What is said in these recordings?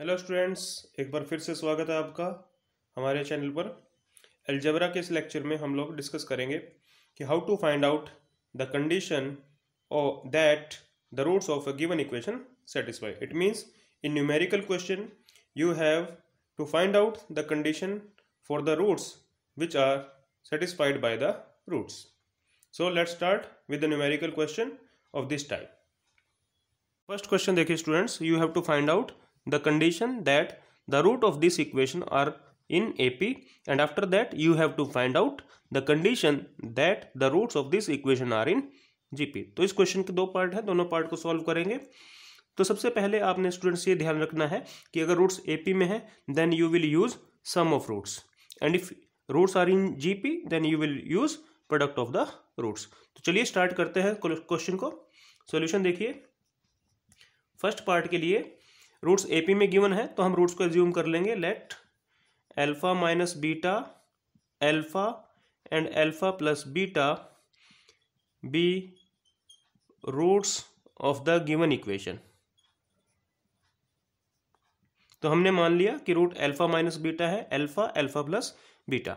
Hello students एक बार फिर से स्वागत है आपका हमारे चैनल पर एल्जबरा के इस लेक्चर में हम लोग डिस्कस करेंगे कि how to find out the condition और that the roots of a given equation satisfy it means in numerical question you have to find out the condition for the roots which are satisfied by the roots so let's start with the numerical question of this type first question देखिए students you have to find out the condition that the root of this equation are in AP and after that you have to find out the condition that the roots of this equation are in GP. तो इस question के दो part है दोनों part को solve करेंगे तो सबसे पहले आपने स्टूडेंट्स ये ध्यान रखना है कि अगर रूट्स ए पी में है then you will use sum of roots and if roots are in G P then you will use product of the roots तो चलिए स्टार्ट करते हैं क्वेश्चन को सोल्यूशन देखिए फर्स्ट पार्ट के लिए रूट्स ए पी में गिवन है तो हम रूट्स को एज्यूम कर लेंगे let alpha minus beta alpha and alpha plus beta be roots of the given equation तो हमने मान लिया कि रूट अल्फा माइनस बीटा है अल्फा अल्फा प्लस बीटा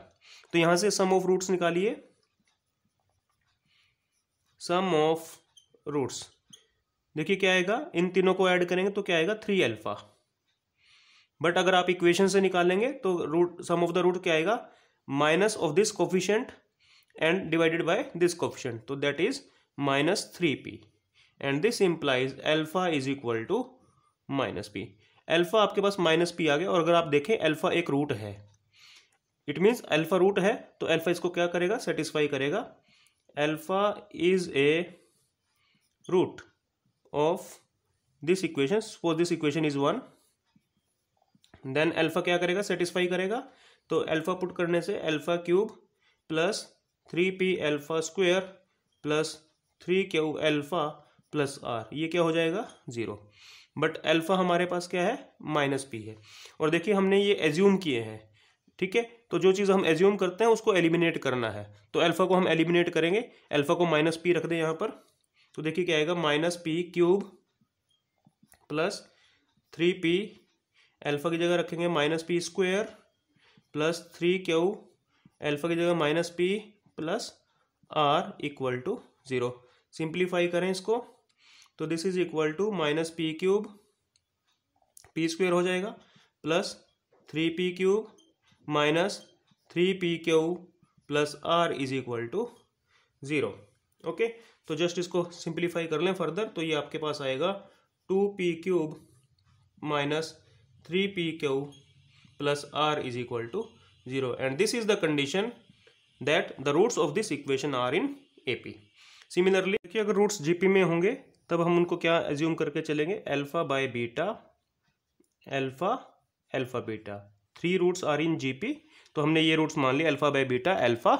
तो यहां से सम ऑफ रूट्स निकालिए सम ऑफ रूट्स देखिए क्या आएगा इन तीनों को ऐड करेंगे तो क्या आएगा थ्री अल्फा बट अगर आप इक्वेशन से निकालेंगे तो root sum of the root क्या आएगा minus of this coefficient and divided by this coefficient तो that is minus three P and this implies alpha is equal to minus P alpha आपके पास माइनस पी आ गया और अगर आप देखें एल्फा एक रूट है इट मीन्स एल्फा रूट है तो एल्फा इसको क्या करेगा सेटिस्फाई करेगा alpha is a root of this equation suppose this equation is one then alpha क्या करेगा सेटिस्फाई करेगा तो एल्फा पुट करने से alpha cube plus three P alpha square plus three Q alpha plus R ये क्या हो जाएगा ज़ीरो बट एल्फा हमारे पास क्या है माइनस पी है और देखिए हमने ये एज्यूम किए हैं ठीक है तो जो चीज़ हम एज्यूम करते हैं उसको एलिमिनेट करना है तो एल्फा को हम एलिमिनेट करेंगे एल्फा को माइनस पी रख दें यहाँ पर तो देखिए क्या आएगा minus P cube plus three P alpha की जगह रखेंगे minus P square plus three Q alpha की जगह minus P plus R equal to zero simplify करें इसको तो this is equal to minus P cube P square हो जाएगा plus three P cube minus three P Q plus R is equal to zero okay तो just इसको simplify कर लें further तो ये आपके पास आएगा two P cube minus three P Q plus R is equal to zero and this is the condition that the roots of this equation are in A P similarly देखिए अगर roots GP में होंगे तब हम उनको क्या assume करके चलेंगे alpha by beta alpha alpha beta three roots are in GP तो हमने ये रूट्स मान लिए alpha by beta alpha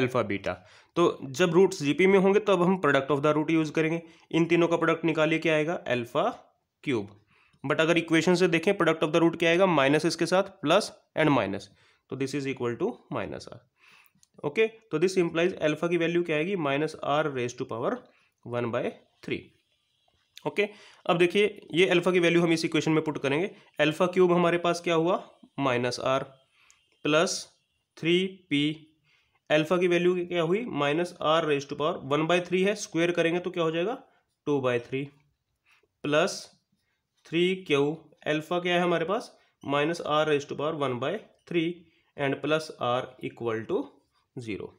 alpha beta तो जब रूट्स जीपी में होंगे तो अब हम product of the root use करेंगे इन तीनों का प्रोडक्ट निकालिए क्या आएगा अल्फ़ा क्यूब बट अगर इक्वेशन से देखें प्रोडक्ट ऑफ द रूट क्या आएगा माइनस इसके साथ प्लस एंड माइनस तो this is equal to minus are okay तो दिस इंप्लाइज अल्फ़ा की वैल्यू क्या आएगी minus R raise to power one by three okay अब देखिए ये अल्फ़ा की वैल्यू हम इस इक्वेशन में पुट करेंगे अल्फ़ा क्यूब हमारे पास क्या हुआ minus R plus three P alpha की वैल्यू क्या हुई minus R raise to power one by three है स्क्वेयर करेंगे तो क्या हो जाएगा two by three plus three Q alpha क्या है हमारे पास minus R raise to power one by three and plus R equal to zero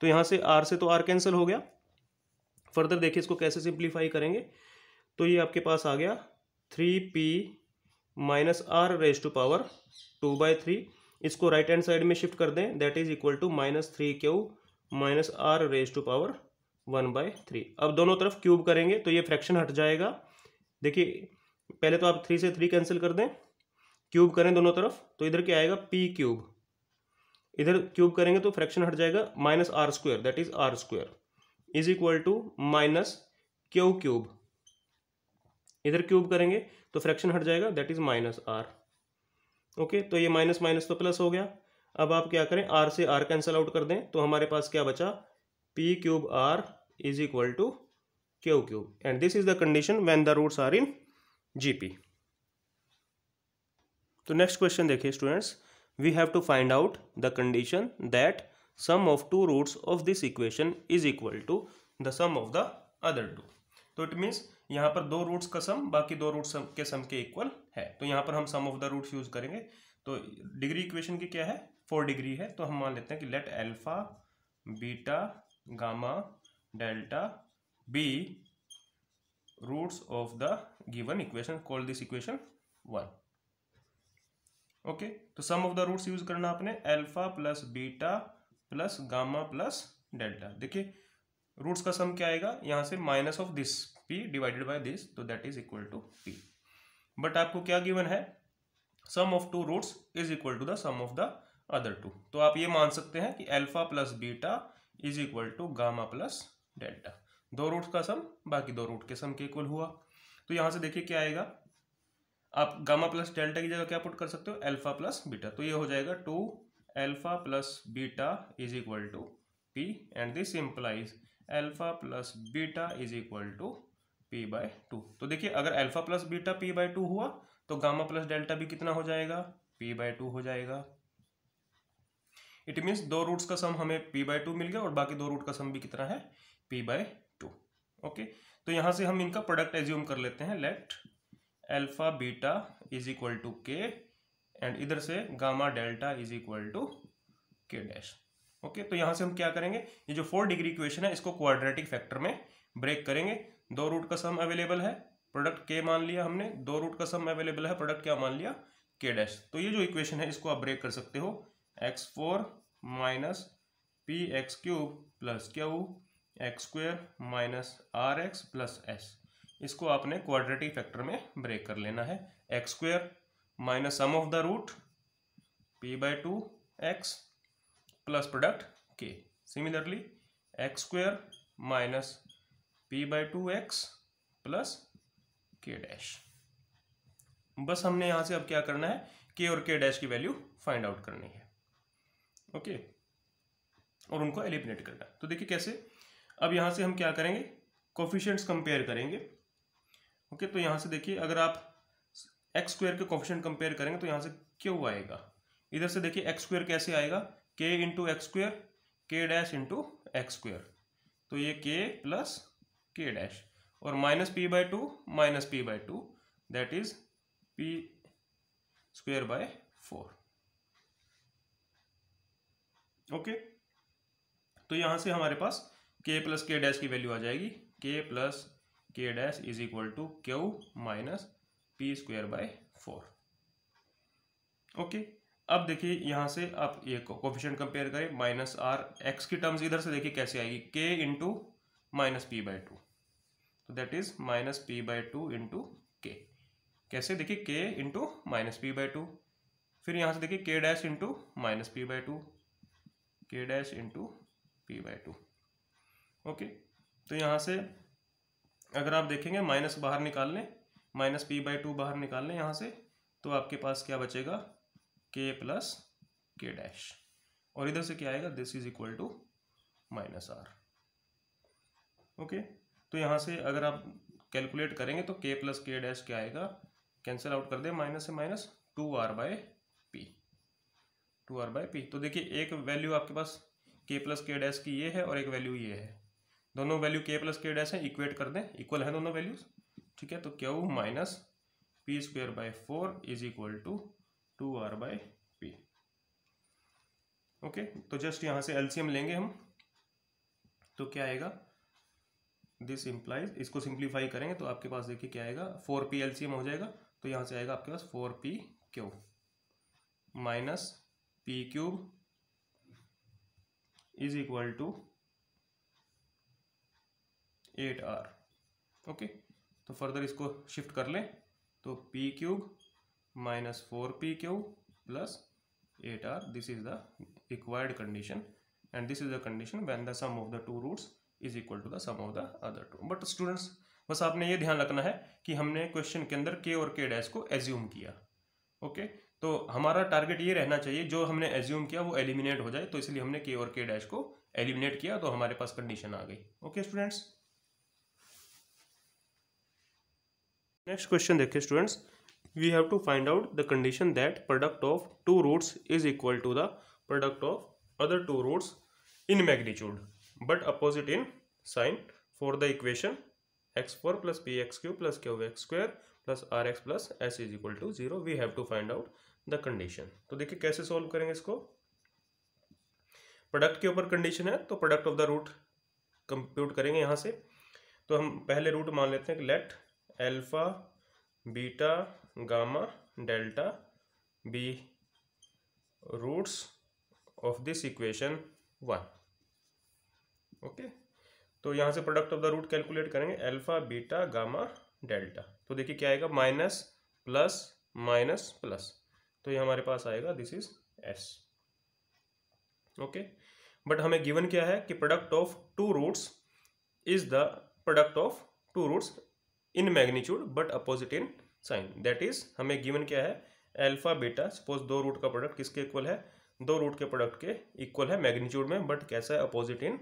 तो यहां से आर से तो आर कैंसिल हो गया फर्दर देखिए इसको कैसे सिंप्लीफाई करेंगे तो ये आपके पास आ गया three P minus R raise to power two by three इसको राइट हैंड साइड में शिफ्ट कर दें that is equal to minus three Q minus R raise to power one by three अब दोनों तरफ क्यूब करेंगे तो ये फ्रैक्शन हट जाएगा देखिए पहले तो आप थ्री से थ्री कैंसिल कर दें क्यूब करें दोनों तरफ तो इधर क्या आएगा पी क्यूब इधर क्यूब करेंगे तो फ्रैक्शन हट जाएगा minus R square that is R square is equal to minus Q cube इधर क्यूब करेंगे तो फ्रैक्शन हट जाएगा that is minus are okay तो ये माइनस माइनस तो प्लस हो गया अब आप क्या करें आर से आर कैंसिल आउट कर दें तो हमारे पास क्या बचा P cube R is equal to Q cube and this is the condition when the roots are in GP तो नेक्स्ट क्वेश्चन देखिए students we have to find out the condition that sum of two roots of this equation is equal to the sum of the other two तो it means यहाँ पर दो roots का sum बाकी दो roots के सम के इक्वल है तो यहाँ पर हम sum of the roots use करेंगे तो डिग्री इक्वेशन की क्या है फोर डिग्री है तो हम मान लेते हैं कि let alpha beta gamma delta be roots of the given equation call this equation one okay तो sum of the roots use करना आपने alpha plus beta plus gamma plus delta देखिए रूट्स का सम क्या आएगा यहाँ से minus of this p divided by this तो that is equal to p but आपको क्या गिवन है sum of two roots is equal to the sum of the other two तो आप ये मान सकते हैं कि alpha plus beta is equal to gamma plus delta दो रूट का सम बाकी दो रूट के सम के इक्वल हुआ तो यहाँ से देखिए क्या आएगा आप गामा प्लस डेल्टा की जगह क्या पुट कर सकते हो अल्फा प्लस बीटा तो ये हो जाएगा two alpha plus beta is equal to p and this implies alpha plus beta is equal to p by two तो देखिए अगर alpha plus beta p by two हुआ तो गामा प्लस डेल्टा भी कितना हो जाएगा पी बाय टू हो जाएगा इट मीन्स दो रूट्स का सम हमें पी बाय टू मिल गया और बाकी दो रूट का सम भी कितना है पी बाय टू ओके तो यहां से हम इनका प्रोडक्ट एज्यूम कर लेते हैं let alpha beta is equal to k and इधर से gamma delta is equal to k dash okay तो यहां से हम क्या करेंगे ये जो फोर डिग्री इक्वेशन है इसको क्वाड्रेटिक फैक्टर में ब्रेक करेंगे दो रूट का सम अवेलेबल है प्रोडक्ट के मान लिया हमने दो रूट का सम अवेलेबल है प्रोडक्ट क्या मान लिया के डैश तो ये जो इक्वेशन है इसको आप ब्रेक कर सकते हो x four minus p x cube plus q x square minus r x plus s इसको आपने क्वाड्रेटिक फैक्टर में ब्रेक कर लेना है x square minus sum of the root p by two x plus product k similarly x square minus p by two x plus k dash बस हमने यहां से अब क्या करना है के और के डैश की वैल्यू फाइंड आउट करनी है ओके okay. और उनको एलिमिनेट करना तो देखिए कैसे अब यहां से हम क्या करेंगे कोफिशियंट्स कंपेयर करेंगे ओके okay, तो यहां से देखिए अगर आप एक्स स्क्वायर के कोफिशियंट कंपेयर करेंगे तो यहां से क्यों आएगा इधर से देखिए एक्स स्क्वायर कैसे आएगा k into x square k dash into x square तो ये के प्लस के डैश और minus p by two minus p by two that is p square by four okay तो यहां से हमारे पास के प्लस के डैश की value आ जाएगी k plus k dash is equal to q minus P square by four okay अब देखिए यहाँ से आप ये कोफिशेंट कंपेयर करें माइनस आर एक्स की टर्म्स इधर से देखिए कैसे आएगी k into minus p by two तो that is minus p by two into k कैसे देखिए k into minus p by two फिर यहाँ से देखिए k dash into minus p by two k dash into p by two okay तो यहाँ से अगर आप देखेंगे माइनस बाहर निकाल लें माइनस पी बाई टू बाहर निकाल लें यहाँ से तो आपके पास क्या बचेगा के प्लस के डैश और इधर से क्या आएगा this is equal to minus are okay तो यहाँ से अगर आप कैलकुलेट करेंगे तो के प्लस के डैश क्या आएगा कैंसिल आउट कर दे माइनस से minus two are bye p two are bye p तो देखिए एक वैल्यू आपके पास के प्लस के डैश की ये है और एक वैल्यू ये है दोनों वैल्यू के प्लस के डैश है इक्वेट कर दें इक्वल है दोनों वैल्यूज ठीक है तो q minus P square by four is equal to two are bye by p तो जस्ट यहां से एलसीएम लेंगे हम तो क्या आएगा दिस इंप्लाइज इसको सिंप्लीफाई करेंगे तो आपके पास देखिए क्या आएगा फोर पी एलसीएम हो जाएगा तो यहां से आएगा आपके पास four p q minus P cube is equal to eight r okay तो फर्दर इसको शिफ्ट कर लें तो p cube minus 4p cube plus 8r this is the required condition and this is the condition when the sum of the two roots is equal to the sum of the other two but students बस आपने ये ध्यान रखना है कि हमने question के अंदर के और के डैश को एज्यूम किया ओके तो हमारा टारगेट ये रहना चाहिए जो हमने एज्यूम किया वो एलिमिनेट हो जाए तो इसलिए हमने के और के डैश को एलिमिनेट किया तो हमारे पास कंडीशन आ गई ओके स्टूडेंट्स नेक्स्ट क्वेश्चन देखिए students we have to find out the condition that product of two roots is equal to the product of other two roots in magnitude but opposite in sign for the equation x4 plus px3 plus qx square plus rx plus s is equal to 0 we have to find out the condition तो देखिए कैसे solve करेंगे इसको product के ऊपर condition है तो product of the root compute करेंगे यहाँ से तो हम पहले रूट मान लेते हैं कि let alpha beta gamma delta be roots of this equation one okay तो यहां से product of the root calculate करेंगे अल्फा बीटा गामा डेल्टा तो देखिए क्या आएगा माइनस प्लस माइनस प्लस तो ये हमारे पास आएगा this is s okay but हमें गिवन क्या है कि product of two roots is the product of two roots in magnitude but opposite in sign that is हमें गिवन क्या है एल्फा बीटा सपोज दो रूट का प्रोडक्ट किसके इक्वल है दो रूट के प्रोडक्ट के इक्वल है मैग्नीट्यूड में बट कैसा है अपोजिट इन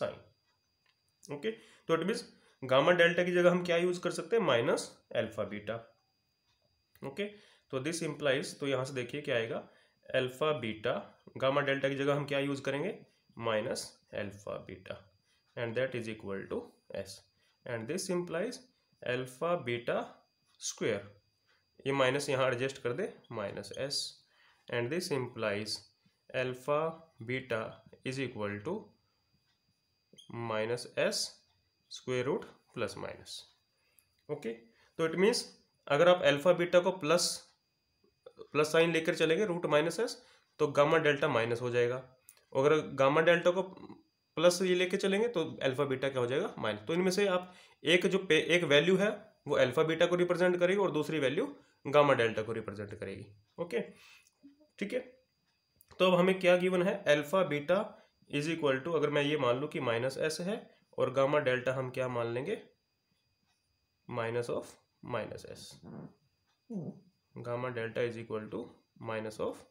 साइन ओके तो इट मीन्स गामा डेल्टा की जगह हम क्या यूज कर सकते हैं माइनस एल्फा बीटा ओके तो दिस इंप्लाइज तो यहां से देखिए क्या आएगा एल्फा बीटा गामा डेल्टा की जगह हम क्या यूज करेंगे minus alpha beta and that is equal to s and this implies alpha beta square ये माइनस यहाँ एडजस्ट कर दे minus s and this implies alpha beta is equal to minus s square root plus minus okay तो it means अगर आप alpha beta को plus plus sign लेकर चलेंगे रूट माइनस एस तो गामा डेल्टा माइनस हो जाएगा अगर गामा डेल्टा को प्लस ये लेके चलेंगे तो अल्फा बीटा क्या हो जाएगा माइनस तो इनमें से आप एक जो पे एक वैल्यू है वो अल्फा बीटा को रिप्रेजेंट करेगी और दूसरी वैल्यू गामा डेल्टा को रिप्रेजेंट करेगी ओके ठीक है तो अब हमें क्या गिवन है alpha beta is equal to अगर मैं ये मान लूँ कि माइनस एस है और गामा डेल्टा हम क्या मान लेंगे minus of minus s gamma delta is equal to minus of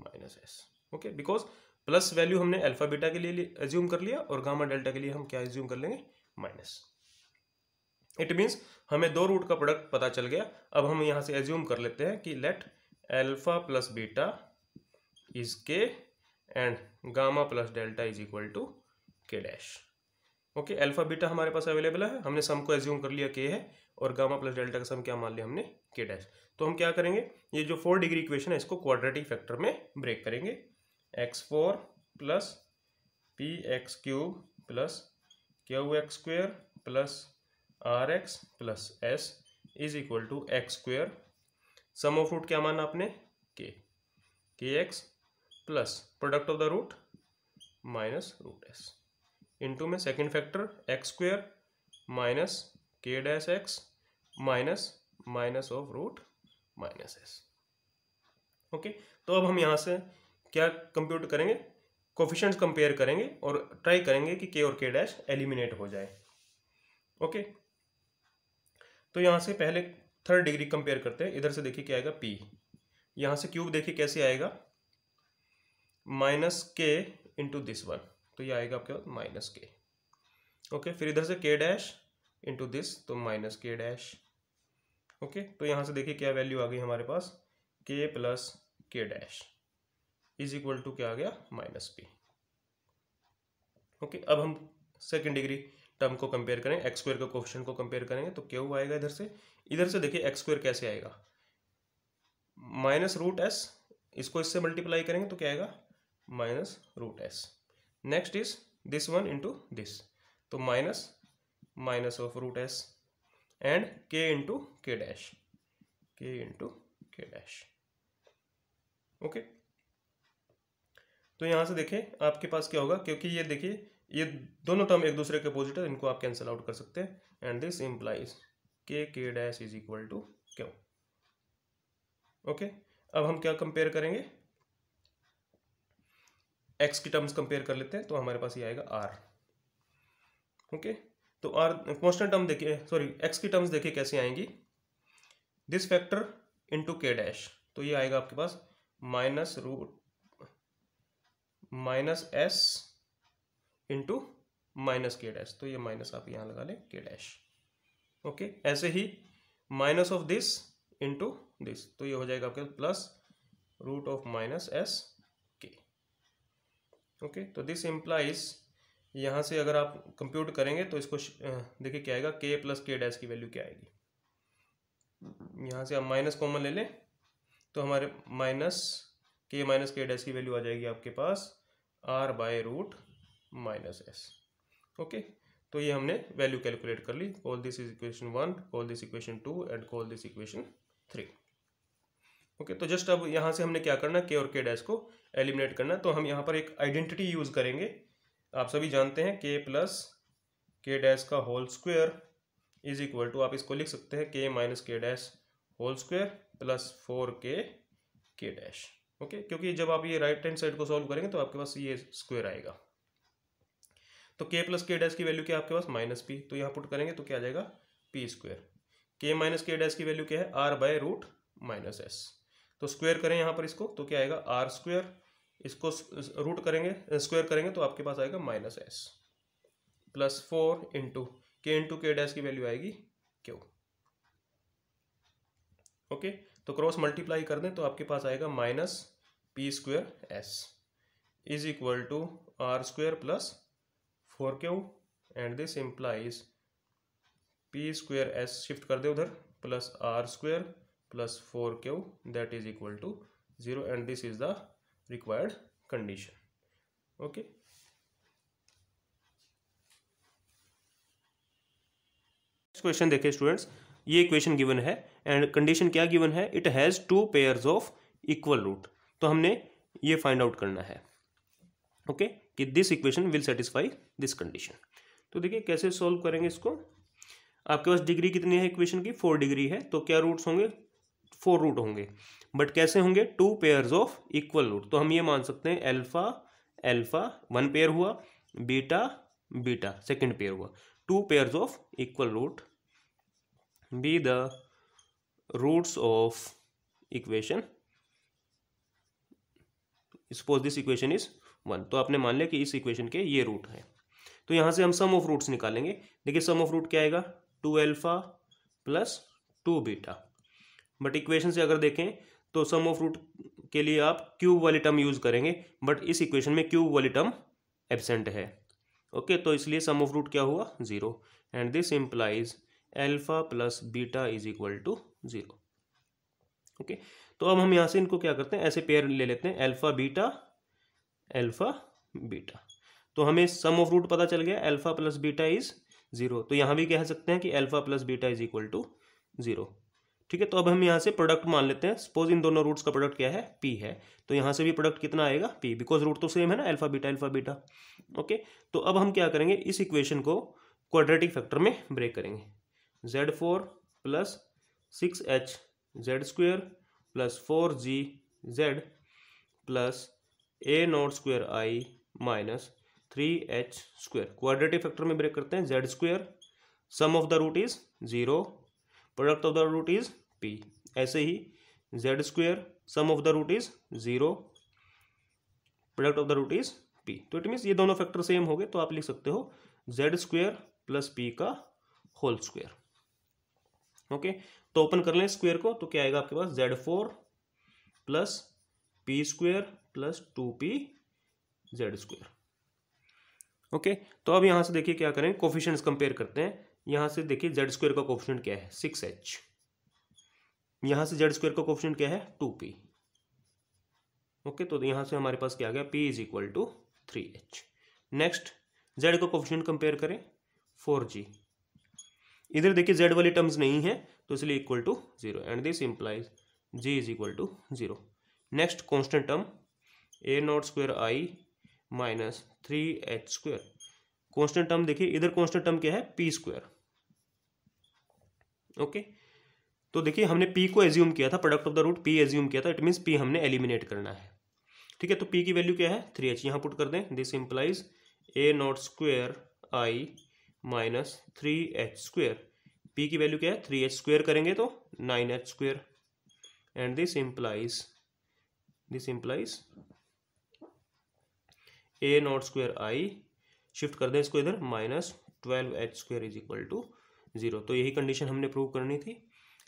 minus s okay because plus value हमने अल्फा बीटा के लिए एज्यूम कर लिया और गामा डेल्टा के लिए हम क्या एज्यूम कर लेंगे माइनस इट मीन्स हमें दो रूट का प्रोडक्ट पता चल गया अब हम यहाँ से एज्यूम कर लेते हैं कि let alpha plus beta is k and gamma plus delta is equal to k dash okay alpha beta हमारे पास अवेलेबल है हमने सम को एज्यूम कर लिया के है और गामा प्लस डेल्टा का सम क्या मान लिया हमने के डैश तो हम क्या करेंगे ये जो फोर डिग्री इक्वेशन है इसको क्वाड्रेटिक फैक्टर में ब्रेक करेंगे x four plus p x cube plus q x square plus r x plus s is equal to x square sum of root क्या माना आपने k k x plus product of the root minus root s into में second factor x square minus k dash x minus minus of root minus s okay तो अब हम यहाँ से क्या कंप्यूट करेंगे कोफिशंट्स कंपेयर करेंगे और ट्राई करेंगे कि के और के डैश एलिमिनेट हो जाए ओके okay? तो यहाँ से पहले थर्ड डिग्री कंपेयर करते हैं इधर से देखिए क्या आएगा पी यहाँ से क्यूब देखिए कैसे आएगा माइनस के इंटू दिस वन तो ये आएगा आपके पास माइनस के ओके फिर इधर से के डैश इंटू दिस तो माइनस के डैश ओके तो यहाँ से देखिए क्या वैल्यू आ गई हमारे पास के plus k dash is equal to क्या आ गया माइनस पी ओके अब हम सेकेंड डिग्री टर्म को कंपेयर करें एक्स स्क्र के क्वेश्चन को कंपेयर करेंगे तो क्यों आएगा इधर से इधर से देखिए एक्स स्क्र कैसे आएगा माइनस रूट एस इसको इससे मल्टीप्लाई करेंगे तो क्या आएगा minus root s next is this one into this तो minus minus of root s and k into k dash k into k dash okay तो यहां से देखें आपके पास क्या होगा क्योंकि ये देखिए ये दोनों टर्म एक दूसरे के अपोजिट है इनको आप कैंसिल आउट कर सकते हैं and this implies k k dash is equal to q okay अब हम क्या कंपेयर करेंगे एक्स की टर्म्स कंपेयर कर लेते हैं तो हमारे पास ये आएगा आर ओके तो आर कॉन्स्टेंट टर्म देखिए सॉरी एक्स की टर्म्स देखिए कैसे आएंगी this factor into k dash तो ये आएगा आपके पास minus root minus s into minus k dash तो ये माइनस आप यहाँ लगा लें के डैश ओके ऐसे ही minus of this into this तो ये हो जाएगा आपके plus root of minus s k okay तो दिस इम्प्लाइज यहाँ से अगर आप कंप्यूट करेंगे तो इसको देखिए क्या आएगा के प्लस के डैश की वैल्यू क्या आएगी यहाँ से आप माइनस कॉमन ले लें तो हमारे माइनस के माइनस के डैश की वैल्यू आ जाएगी आपके पास r by root minus s okay तो ये हमने वैल्यू कैलकुलेट कर ली call this is equation one call this equation two and call this equation three okay तो जस्ट अब यहाँ से हमने क्या करना के और के डैश को एलिमिनेट करना तो हम यहाँ पर एक आइडेंटिटी यूज़ करेंगे आप सभी जानते हैं के प्लस के डैश का whole square is equal to आप इसको लिख सकते हैं k minus k dash whole square plus four k k dash okay क्योंकि जब आप ये राइट हैंड साइड को सॉल्व करेंगे तो आपके पास ये स्क्वेयर आएगा तो के प्लस के डैश की वैल्यू क्या आपके पास माइनस पी तो यहाँ पुट करेंगे तो क्या आ जाएगा p square k minus k dash की वैल्यू क्या है r by root minus s तो स्क्वेयर करें यहाँ पर इसको तो क्या आएगा आर स्क्वेयर इसको रूट करेंगे स्क्वायर करेंगे तो आपके पास आएगा minus s plus four into k into k dash की वैल्यू आएगी क्यू ओके तो क्रॉस मल्टीप्लाई कर दें तो आपके पास आएगा minus P square s is equal to are square plus four q and this implies p square s shift कर दे उधर plus r square plus four q that is equal to zero and this is the required condition okay question देखे students ये question given है and condition क्या given है it has two pairs of equal root तो हमने ये find out करना है ओके okay? कि this equation will satisfy this condition तो देखिए कैसे सॉल्व करेंगे इसको आपके पास डिग्री कितनी है इक्वेशन की फोर डिग्री है तो क्या रूट्स होंगे फोर रूट होंगे बट कैसे होंगे two pairs of equal root तो हम ये मान सकते हैं अल्फा अल्फा वन पेयर हुआ बीटा बीटा सेकंड पेयर हुआ two pairs of equal root be the roots of equation suppose this equation is one तो आपने मान लिया कि इस इक्वेशन के ये रूट हैं तो यहाँ से हम सम ऑफ रूट्स निकालेंगे देखिए सम ऑफ रूट क्या आएगा two alpha plus two beta but equation से अगर देखें तो सम ऑफ रूट के लिए आप क्यूब वाली टर्म यूज़ करेंगे बट इस इक्वेशन में क्यूब वाली टर्म एबसेंट है ओके okay, तो इसलिए सम ऑफ रूट क्या हुआ zero and this implies alpha plus beta is equal to zero okay तो अब हम यहाँ से इनको क्या करते हैं ऐसे पेयर ले लेते हैं एल्फा बीटा एल्फा बीटा तो हमें सम ऑफ रूट पता चल गया alpha plus beta is zero तो यहाँ भी कह सकते हैं कि alpha plus beta is equal to zero ठीक है तो अब हम यहाँ से प्रोडक्ट मान लेते हैं सपोज इन दोनों रूट्स का प्रोडक्ट क्या है पी है तो यहाँ से भी प्रोडक्ट कितना आएगा पी बिकॉज रूट तो सेम है ना alpha beta alpha beta okay तो अब हम क्या करेंगे इस इक्वेशन को क्वाड्रेटिक फैक्टर में ब्रेक करेंगे Z four plus six H Z square plus four G Z plus A nought square I minus three H square quadratic factor में ब्रेक करते हैं Z square sum of the root is zero product of the root is P ऐसे ही Z square sum of the root is zero product of the root is P तो it means ये दोनों factor same हो गए तो आप लिख सकते हो जेड स्क्वेयर प्लस पी का होल स्क्वेयर ओके तो ओपन कर लें स्क्वेयर को तो क्या आएगा आपके पास Z four plus P square plus two P Z square okay तो अब यहां से देखिए क्या करें कोफिशेंट्स कंपेयर करते हैं यहां से देखिए जेड स्क्वायर का कोफिशेंट क्या है सिक्स एच यहां से जेड स्क्वायर का कोफिशेंट क्या है टू पी ओके तो यहां से हमारे पास क्या आ गया P is equal to three H next Z का कोफिशेंट कंपेयर करें फोर जी इधर देखिए जेड वाली टर्म्स नहीं है तो इसलिए equal to zero and this implies G is equal to zero next constant term A nought square I minus three H square constant term देखिए इधर कॉन्स्टेंट टर्म क्या है पी स्क्वेयर ओके तो देखिए हमने पी को एज्यूम किया था product of the root P assume किया था इट मीन्स पी हमने एलिमिनेट करना है ठीक है तो पी की वैल्यू क्या है थ्री एच यहाँ पुट कर दें this implies A nought square I minus three H square P की वैल्यू क्या है थ्री एच स्क्वेयर करेंगे तो nine H square and this implies this implies a nought square i shift કર દે اس کو ادھر -12 x2 = 0 તો યહી કન્ડિશન હમણે પ્રૂવ કરની થી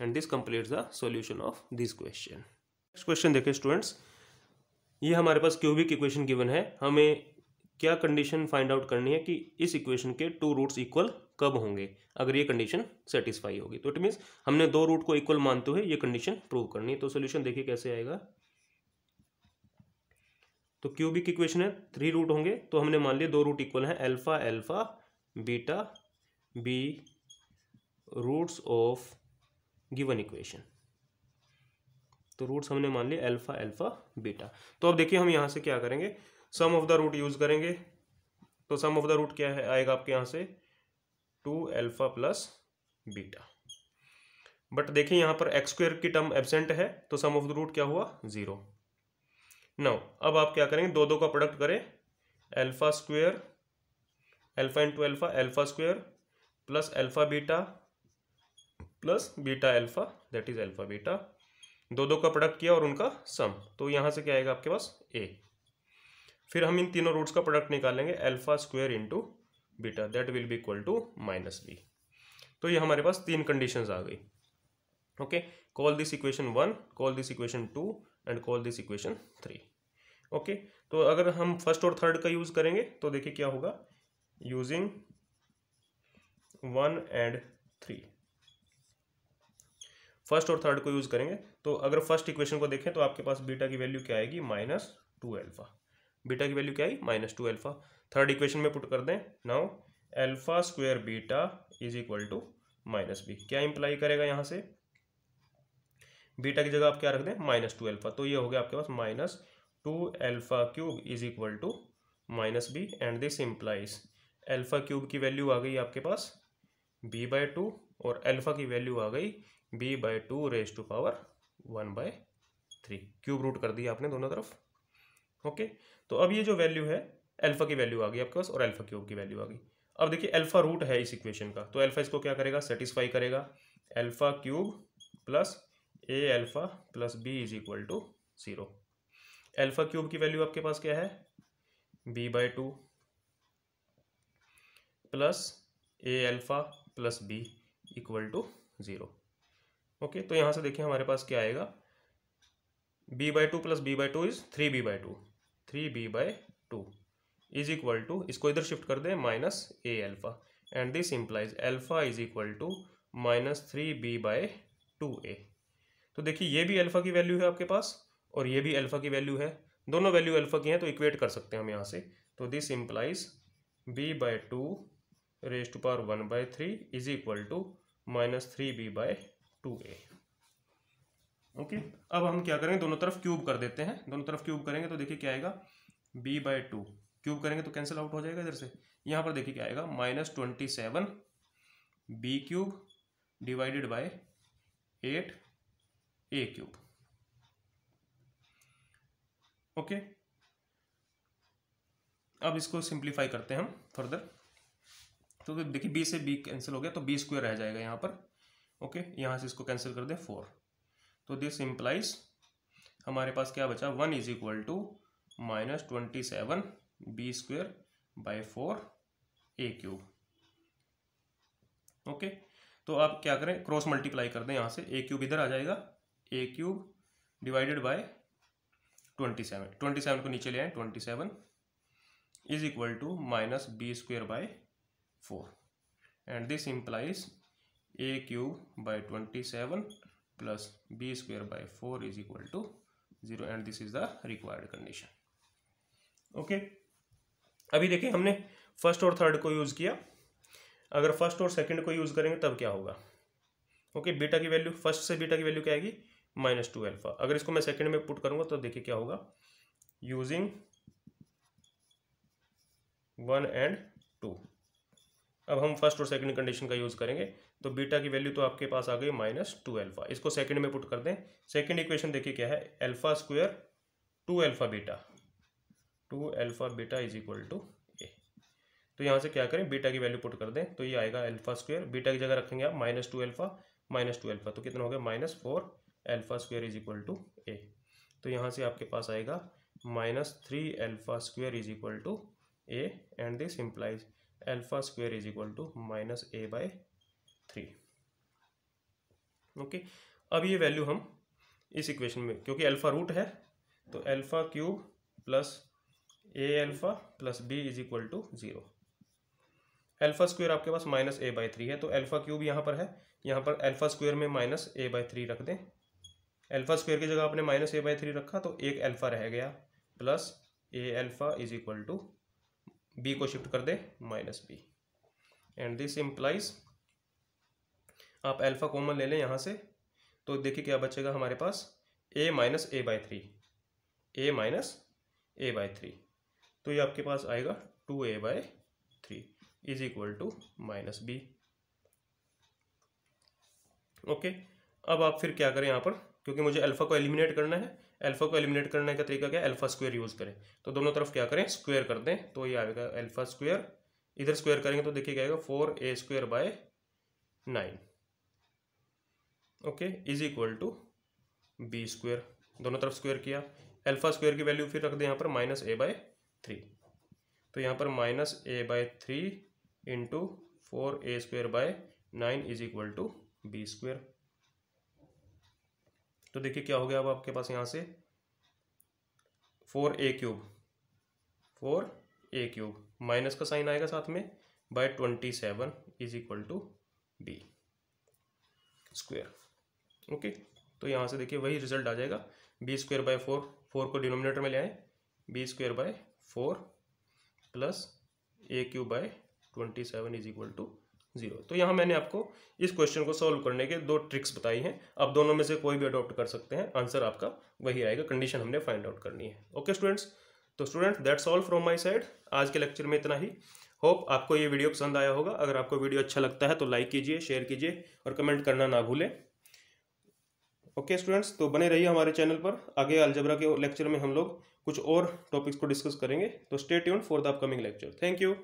and this completes the solution of this question next question દેખે સ્ટુડન્ટ્સ યે હમારે પાસે ક્યુબિક ઇક્વેશન গিવન હે હમે ક્યા કન્ડિશન ફાઇન્ડ આઉટ કરની હે કી ઇસ ઇક્વેશન કે ટુ રૂટ્સ ઇક્વલ કબ હોંગે અગર યે કન્ડિશન સેટિસ્ફાય હો ગઈ તો ઇટ મીન્સ હમને દો રૂટ કો ઇક્વલ માનતે હૈ યે કન્ડિશન પ્રૂ કરની તો સોલ્યુશન દેખીએ કેસે આયેગા तो क्यूबिक इक्वेशन है थ्री रूट होंगे तो हमने मान लिया दो रूट इक्वल हैं alpha alpha beta be roots of given equation तो रूट्स हमने मान लिया अल्फा अल्फा बीटा तो अब देखिए हम यहाँ से क्या करेंगे sum of the root use करेंगे तो सम ऑफ द रूट क्या है आएगा आपके यहाँ से two alpha plus beta but देखिए यहाँ पर एक्स स्क्वेयर की टर्म एबसेंट है तो सम ऑफ द रूट क्या हुआ ज़ीरो नौ अब आप क्या करेंगे दो दो का प्रोडक्ट करें alpha square alpha into alpha alpha square plus alpha beta plus beta alpha that is alpha beta दो दो का प्रोडक्ट किया और उनका सम तो यहाँ से क्या आएगा आपके पास ए फिर हम इन तीनों रूट्स का प्रोडक्ट निकालेंगे alpha square into beta that will be equal to minus B तो ये हमारे पास तीन कंडीशंस आ गई okay call this equation one call this equation two and call this equation three okay तो अगर हम फर्स्ट और थर्ड का यूज़ करेंगे तो देखिए क्या होगा using one and three first और थर्ड को यूज़ करेंगे तो अगर फर्स्ट इक्वेशन को देखें तो आपके पास बीटा की वैल्यू क्या आएगी माइनस टू एल्फ़ा बीटा की वैल्यू क्या आई minus two alpha third equation में पुट कर दें now alpha square beta is equal to minus B क्या इंप्लाई करेगा यहां से बीटा की जगह आप क्या रख दें माइनस टू एल्फा तो ये हो गया आपके पास minus two alpha cube is equal to minus B and this implies alpha cube की वैल्यू आ गई आपके पास बी बाय टू और एल्फा की वैल्यू आ गई B by two raise to power one by three cube root कर दिया आपने दोनों तरफ ओके तो अब ये जो वैल्यू है अल्फा की वैल्यू आ गई आपके पास और एल्फा क्यूब की वैल्यू आ गई अब देखिए एल्फा रूट है इस इक्वेशन का तो एल्फा इसको क्या करेगा सेटिस्फाई करेगा alpha cube plus A alpha plus B is equal to zero alpha cube की वैल्यू आपके पास क्या है B by two plus A alpha plus B equal to zero okay तो यहाँ से देखिए हमारे पास क्या आएगा B by two plus B by two is three B by two three B by two is equal to इसको इधर शिफ्ट कर दें minus A alpha and this implies alpha is equal to minus three B by two A तो देखिए ये भी alpha की value है आपके पास और ये भी अल्फ़ा की वैल्यू है दोनों वैल्यू अल्फ़ा की हैं तो इक्वेट कर सकते हैं हम यहाँ से तो this implies B by two raise to power one by three is equal to minus three B by two A okay अब हम क्या करेंगे दोनों तरफ क्यूब कर देते हैं दोनों तरफ क्यूब करेंगे तो देखिए क्या आएगा बी बाय टू क्यूब करेंगे तो कैंसिल आउट हो जाएगा इधर से यहाँ पर देखिए क्या आएगा minus twenty seven B cube divided by eight A cube okay अब इसको सिंप्लीफाई करते हैं हम फर्दर तो देखिए बी से बी कैंसिल हो गया तो बी स्क्वायर रह जाएगा यहां पर ओके यहां से इसको कैंसिल कर दे फोर तो दिस इंप्लाइज हमारे पास क्या बचा one is equal to minus twenty seven B square by four A cube okay तो आप क्या करें क्रॉस मल्टीप्लाई कर दें यहां से ए क्यूब इधर आ जाएगा A cube divided by twenty seven twenty seven को नीचे ले आए twenty seven is equal to minus B square by four and this implies A cube by twenty seven plus B square by four is equal to zero and this is the required condition okay अभी देखिए हमने first और third को use किया अगर first और second को use करेंगे तब क्या होगा ओके okay, बीटा की वैल्यू फर्स्ट से बीटा की वैल्यू क्या आएगी माइनस टू एल्फा अगर इसको मैं सेकंड में पुट करूंगा तो देखिए क्या होगा यूजिंग वन एंड टू अब हम फर्स्ट और सेकंड कंडीशन का यूज़ करेंगे तो बीटा की वैल्यू तो आपके पास आ गई माइनस टू एल्फा इसको सेकंड में पुट कर दें सेकंड इक्वेशन देखिए क्या है alpha square two alpha beta two alpha beta is equal to A तो यहां से क्या करें बीटा की वैल्यू पुट कर दें तो ये आएगा एल्फा स्क्वेयर बीटा की जगह रखेंगे आप minus two alpha minus two alpha तो कितना हो गया minus four alpha square is equal to A तो यहाँ से आपके पास आएगा minus three alpha square is equal to A and this implies alpha square is equal to minus A by three okay अब ये वैल्यू हम इस इक्वेशन में क्योंकि अल्फ़ा रूट है तो alpha cube plus A alpha plus B is equal to zero alpha square आपके पास माइनस ए बाई थ्री है तो एल्फा क्यूब यहाँ पर है यहाँ पर एल्फा स्क्वेयर में माइनस ए बाई थ्री रख दें अल्फ़ा स्क्वेयर की जगह आपने माइनस ए बाई थ्री रखा तो एक अल्फ़ा रह गया plus A alpha is equal to B को शिफ्ट कर दे minus B and this implies आप अल्फ़ा कॉमन ले लें यहाँ से तो देखिए क्या बचेगा हमारे पास A minus A by three A minus A by three तो ये आपके पास आएगा two A by three is equal to minus B okay अब आप फिर क्या करें यहाँ पर क्योंकि मुझे अल्फा को एलिमिनेट करना है अल्फा को एलिमिनेट करने का तरीका क्या है अल्फा स्क्वायर यूज़ करें तो दोनों तरफ क्या करें स्क्वायर कर दें तो ये आएगा अल्फा स्क्वायर इधर स्क्वायर करेंगे तो देखिए क्या आएगा four A square by nine okay is equal to B square दोनों तरफ स्क्वायर किया अल्फा स्क्वायर की वैल्यू फिर रख दें यहाँ पर माइनस ए बाय थ्री तो यहाँ पर minus A by three into four A square by nine is equal to B square तो देखिए क्या हो गया अब आपके पास यहाँ से four A cube four A cube minus का साइन आएगा साथ में by twenty seven is equal to B square okay तो यहाँ से देखिए वही रिजल्ट आ जाएगा B square by four four को डिनोमिनेटर में ले आए B square by four plus A cube by twenty seven is equal to zero तो यहाँ मैंने आपको इस क्वेश्चन को सॉल्व करने के दो ट्रिक्स बताई हैं आप दोनों में से कोई भी अडॉप्ट कर सकते हैं आंसर आपका वही आएगा कंडीशन हमने फाइंड आउट करनी है ओके स्टूडेंट्स तो students that's all from my side आज के लेक्चर में इतना ही होप आपको ये वीडियो पसंद आया होगा अगर आपको वीडियो अच्छा लगता है तो लाइक कीजिए शेयर कीजिए और कमेंट करना ना भूलें ओके स्टूडेंट्स तो बने रहिए हमारे चैनल पर आगे अलजबरा के लेक्चर में हम लोग कुछ और टॉपिक्स को डिस्कस करेंगे तो stay tune for the upcoming lecture thank you